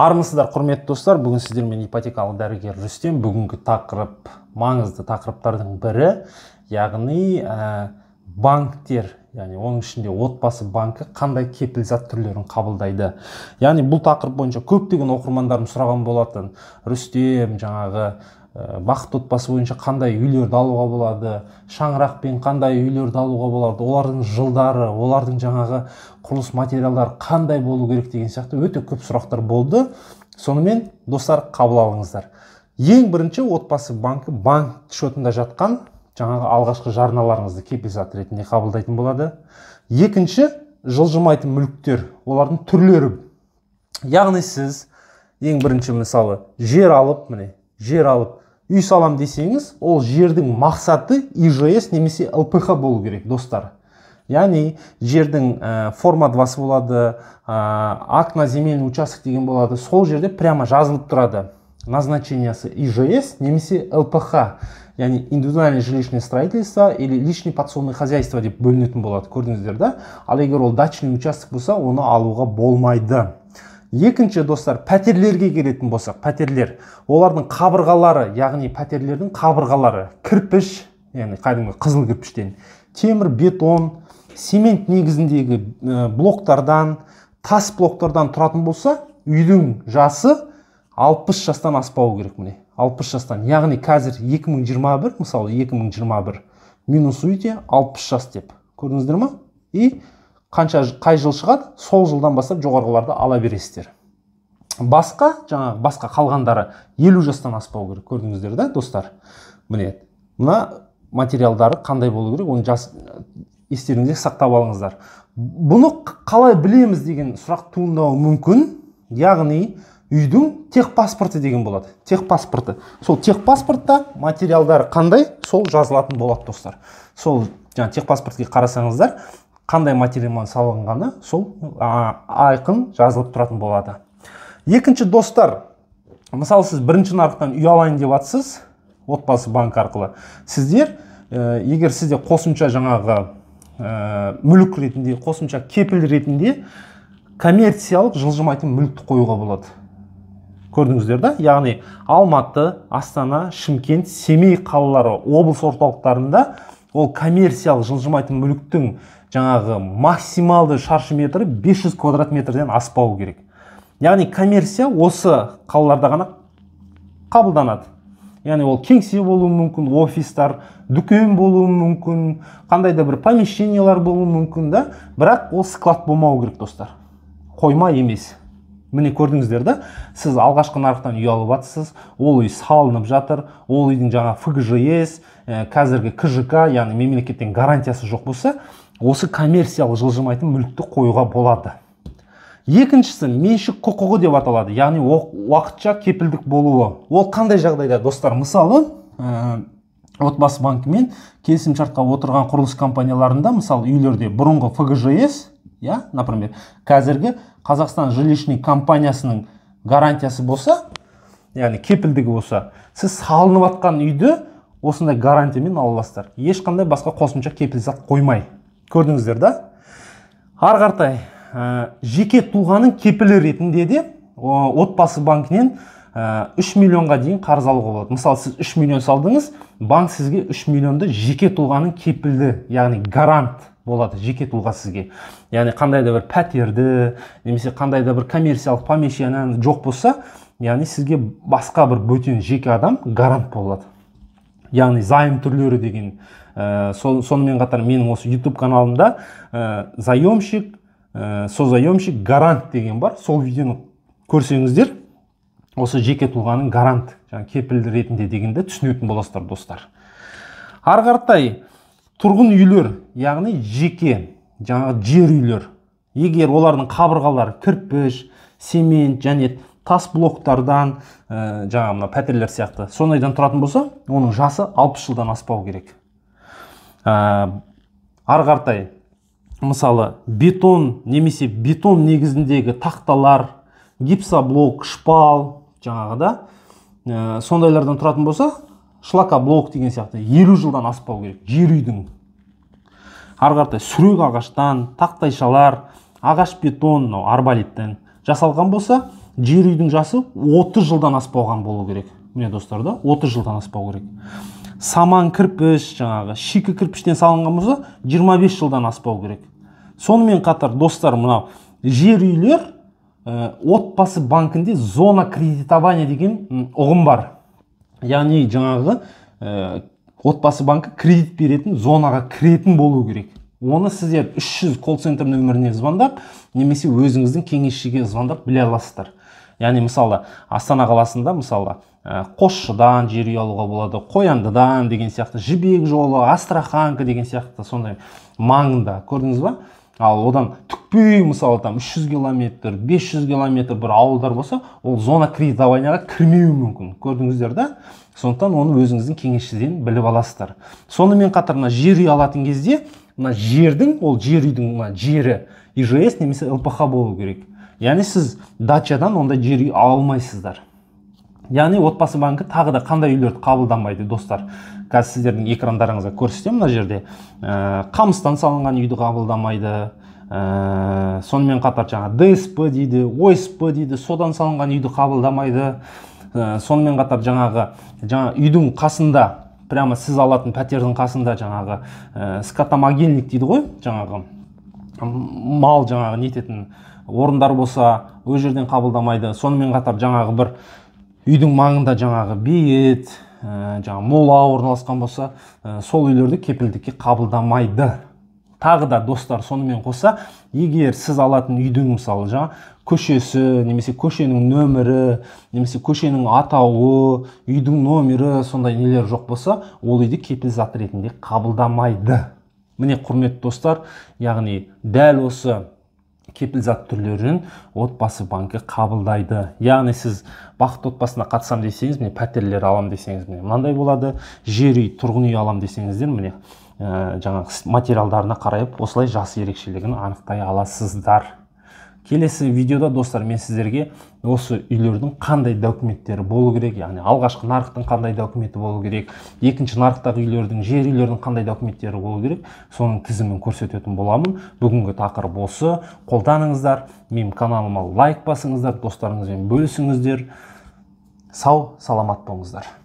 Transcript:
армысыздар құрметті достар бүгін сіздермен ипотекалық дәрігер рүстем бүгінгі тақырып маңызды тақырыптардың бірі яғни ә, банктер яғни оның ішінде отбасы банкі қандай кепіл зат түрлерін қабылдайды яғни бұл тақырып бойынша көптеген оқырмандарым сұраған болатын рүстем жаңағы Э, бақытты отбасы бойынша қандай үйлерді алуға болады шаңырақпен қандай үйлерді алуға болады олардың жылдары олардың жаңағы құрылыс материалдары қандай болу керек деген сияқты өте көп сұрақтар болды сонымен достар қабыл алыңыздар ең бірінші отбасы банкі банк шотында жатқан жаңағы алғашқы жарналарыңызды кепілзат ретінде қабылдайтын болады екінші жылжымайтын мүліктер олардың түрлері яғни сіз ең бірінші мысалы жер алып міне жер алып үй салам десеңіз ол жердің мақсаты ижс немесе лпх болу керек достар яғни жердің ә, форма двасы болады ә, акт на земельный участок деген болады сол жерде прямо жазылып тұрады назначениясы ижс немесе лпх яғни индивидуальное жилищное строительство или личный подсобное хозяйство деп бөлінетін болады көрдіңіздер да ал егер ол дачный участок болса оны алуға болмайды екінші достар пәтерлерге келетін болсақ пәтерлер олардың қабырғалары яғни пәтерлердің қабырғалары кірпіш яғни кәдімгі қызыл кірпіштен темір бетон цемент негізіндегі блоктардан тас блоктардан тұратын болса үйдің жасы 60 жастан аспауы керек міне 60 жастан яғни қазір 2021 мысалы 2021 минус үйде 60 жас деп көрдіңіздер ма и қанша қай жыл шығады сол жылдан бастап жоғарғыларды ала бересіздер басқа жаңа басқа қалғандары елу жастан аспау керек көрдіңіздер да достар міне мына материалдары қандай болу керек оны жас э, естеріңізде сақтап алыңыздар бұны қалай білеміз деген сұрақ туындауы мүмкін яғни үйдің техпаспорты деген болады техпаспорты сол техпаспортта материалдары қандай сол жазылатын болады достар сол жаңағы техпаспортке қарасаңыздар қандай материалмен салынғаны сол айқын жазылып тұратын болады екінші достар мысалы сіз бірінші нарықтан үй алайын деп жатсыз отбасы банк арқылы сіздер ә, егер сізде қосымша жаңағы ә, мүлік ретінде қосымша кепіл ретінде коммерциялық жылжымайтын мүлікті қоюға болады көрдіңіздер да яғни алматы астана шымкент семей қалалары облыс орталықтарында ол коммерциялық жылжымайтын мүліктің жаңағы максималды шаршы метрі 500 квадрат метрден аспауы керек яғни коммерция осы қалаларда ғана қабылданады яғни ол кеңсе болуы мүмкін офистар дүкен болуы мүмкін қандай да бір помещениялар болуы мүмкін да бірақ ол склад болмау керек достар қойма емес міне көрдіңіздер да сіз алғашқы нарықтан үй алып жатсыз ол үй салынып жатыр ол үйдің жаңа фгжс ә, э, қазіргі кжк яғни мемлекеттен гарантиясы жоқ болса осы коммерциялық жылжымайтын мүлікті қоюға болады екіншісі меншік құқығы деп аталады яғни уақытша кепілдік болуы ол қандай жағдайда достар мысалы ә, отбасы банкімен келісімшартқа отырған құрылыс компанияларында мысалы үйлерде бұрынғы фгжс иә например қазіргі қазақстан жилищный компаниясының гарантиясы болса яғни кепілдігі болса сіз салынып жатқан үйді осындай гарантиямен ала аласыздар ешқандай басқа қосымша кепіл қоймай көрдіңіздер да ары қаратай ә, жеке тұлғаның кепілі ретінде де отбасы банкінен ә, үш миллионға дейін қарыз алуға болады мысалы сіз 3 миллион салдыңыз банк сізге 3 миллионды жеке тұлғаның кепілді. яғни гарант болады жеке тұлға сізге яғни қандай да бір пәтерді немесе қандай да бір коммерциялық помещение жоқ болса яғни сізге басқа бір бөтен жеке адам гарант болады яғни займ түрлері деген ә, сонымен қатар менің осы YouTube каналымда ә, заемщик ә, э, созаемщик гарант деген бар сол видеоны көрсеңіздер осы жеке тұлғаның гарант жаңағы кепілді ретінде дегенді түсінетін боласыздар достар ары қаратай тұрғын үйлер яғни жеке жаңағы жер үйлер егер олардың қабырғалары кірпіш семент және тас блоктардан ә, э, жаңағы мына пәтерлер сияқты сондайдан тұратын болса оның жасы 60 жылдан аспау керек ә, ары мысалы бетон немесе бетон негізіндегі тақталар гипсоблок шпал жаңағы да э, сондайлардан тұратын болса блок деген сияқты елу жылдан аспау керек жер үйдің ары қаратай сүрек ағаштан тақтайшалар ағаш бетон мынау арбалиттен жасалған болса жер үйдің жасы 30 жылдан аспаған болу керек міне достар да 30 жылдан аспау керек саман кірпіш жаңағы шикі кірпіштен салынған болса 25 жылдан аспау керек сонымен қатар достар мынау жер үйлер э, отбасы банкінде зона кредитования деген ұғым бар яғни жаңағы ә, отбасы банкі кредит беретін зонаға кіретін болу керек оны сіздер 300 колл центр нөміріне звондап немесе өзіңіздің кеңесшіге звондап біле аласыздар яғни мысалы астана қаласында мысалы э, қосшыдан жер үй алуға болады қояндыдан деген сияқты жібек жолы астраханка деген сияқты сондай маңында көрдіңіз ба ал одан түкпей мысалы там 300 километр 500 километр бір ауылдар болса ол зона кредитованияға кірмеуі мүмкін көрдіңіздер да сондықтан оны өзіңіздің кеңесшіден біліп аласыздар сонымен қатар мына жер үй алатын кезде мына жердің ол жер үйдің мына жері ижс немесе лпх болу керек яғни сіз дачадан ондай жер үй ала алмайсыздар яғни отбасы банкі тағы да қандай үйлерді қабылдамайды достар қазір сіздердің экрандарыңызға көрсетемін мына жерде ә, қамыстан салынған үйді қабылдамайды ә, сонымен қатар жаңа дсп дейді осп дейді содан салынған үйді қабылдамайды ә, сонымен қатар жаңағы жаңа үйдің қасында прямо сіз алатын пәтердің қасында жаңағы ә, скотомогильник дейді ғой жаңағы мал жаңағы нететін орындар болса ол жерден қабылдамайды сонымен қатар жаңағы бір үйдің маңында жаңағы бейіт ә, жаңағы мола орналасқан болса э, сол үйлерді кепілдікке қабылдамайды тағы да достар сонымен қоса егер сіз алатын үйдің мысалы жаңа көшесі немесе көшенің нөмірі немесе көшенің атауы үйдің номері сондай нелер жоқ болса ол үйді кепіл зат ретінде қабылдамайды міне құрметті достар яғни дәл осы кепіл түрлерін отбасы банкі қабылдайды яғни сіз бақытты отбасына қатысам десеңіз міне пәтерлер алам десеңіз міне мынандай болады жер үй тұрғын үй алам десеңіздер міне ә, жаңағы материалдарына қарайып осылай жас ерекшелігін анықтай аласыздар келесі видеода достар мен сіздерге осы үйлердің қандай документтері болу керек яғни алғашқы нарықтың қандай документі болу керек екінші нарықтағы үйлердің жер үйлердің қандай документтері болу керек соның тізімін көрсететін боламын бүгінгі тақырып осы қолданыңыздар менің каналыма лайк басыңыздар достарыңызбен бөлісіңіздер сау саламат болыңыздар